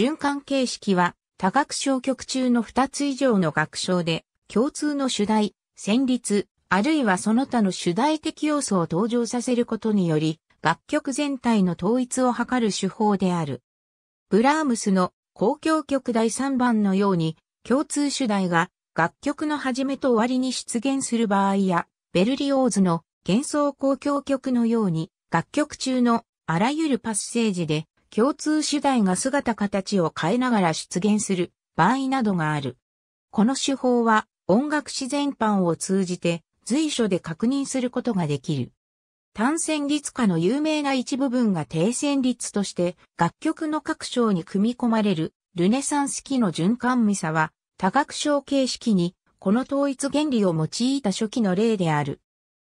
循環形式は多学賞曲中の2つ以上の学章で共通の主題、旋律、あるいはその他の主題的要素を登場させることにより楽曲全体の統一を図る手法である。ブラームスの交響曲第3番のように共通主題が楽曲の始めと終わりに出現する場合や、ベルリオーズの幻想交響曲のように楽曲中のあらゆるパッセージで共通主題が姿形を変えながら出現する場合などがある。この手法は音楽史全般を通じて随所で確認することができる。単旋律歌の有名な一部分が低旋律として楽曲の各章に組み込まれるルネサンス期の循環ミサは多楽章形式にこの統一原理を用いた初期の例である。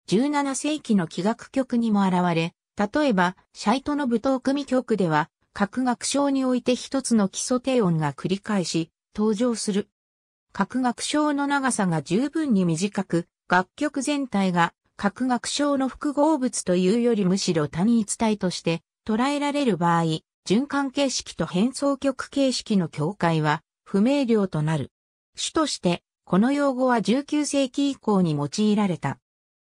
17世紀の器楽曲にも現れ、例えば、シャイトの舞踏組曲では、各楽章において一つの基礎低音が繰り返し登場する。各楽章の長さが十分に短く、楽曲全体が各楽章の複合物というよりむしろ単一体として捉えられる場合、循環形式と変奏曲形式の境界は不明瞭となる。主として、この用語は19世紀以降に用いられた。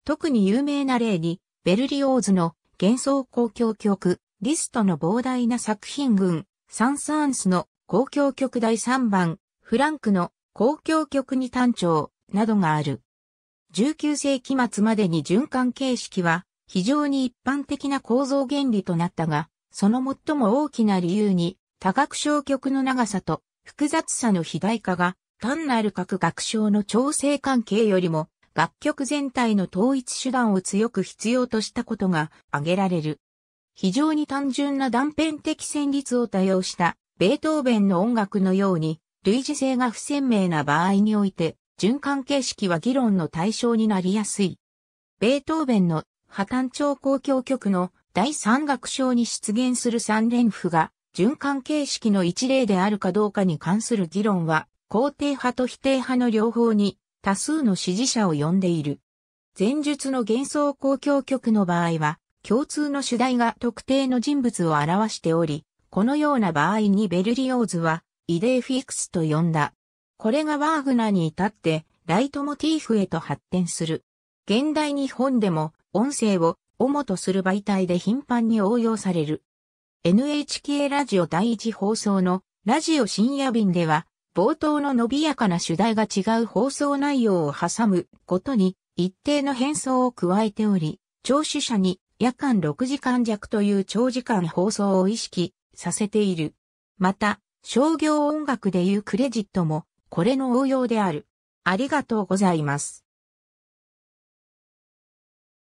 特に有名な例に、ベルリオーズの幻想交響曲、リストの膨大な作品群、サンサーンスの交響曲第3番、フランクの交響曲に単調などがある。19世紀末までに循環形式は非常に一般的な構造原理となったが、その最も大きな理由に多学章曲の長さと複雑さの肥大化が単なる各学章の調整関係よりも楽曲全体の統一手段を強く必要としたことが挙げられる。非常に単純な断片的旋律を多用したベートーベンの音楽のように類似性が不鮮明な場合において循環形式は議論の対象になりやすい。ベートーベンの破綻調公共曲の第三楽章に出現する三連符が循環形式の一例であるかどうかに関する議論は肯定派と否定派の両方に多数の支持者を呼んでいる。前述の幻想交響曲の場合は、共通の主題が特定の人物を表しており、このような場合にベルリオーズは、イデーフィクスと呼んだ。これがワーグナーに至って、ライトモティーフへと発展する。現代日本でも、音声を主とする媒体で頻繁に応用される。NHK ラジオ第一放送のラジオ深夜便では、冒頭の伸びやかな主題が違う放送内容を挟むことに一定の変装を加えており、聴取者に夜間6時間弱という長時間放送を意識させている。また、商業音楽でいうクレジットもこれの応用である。ありがとうございます。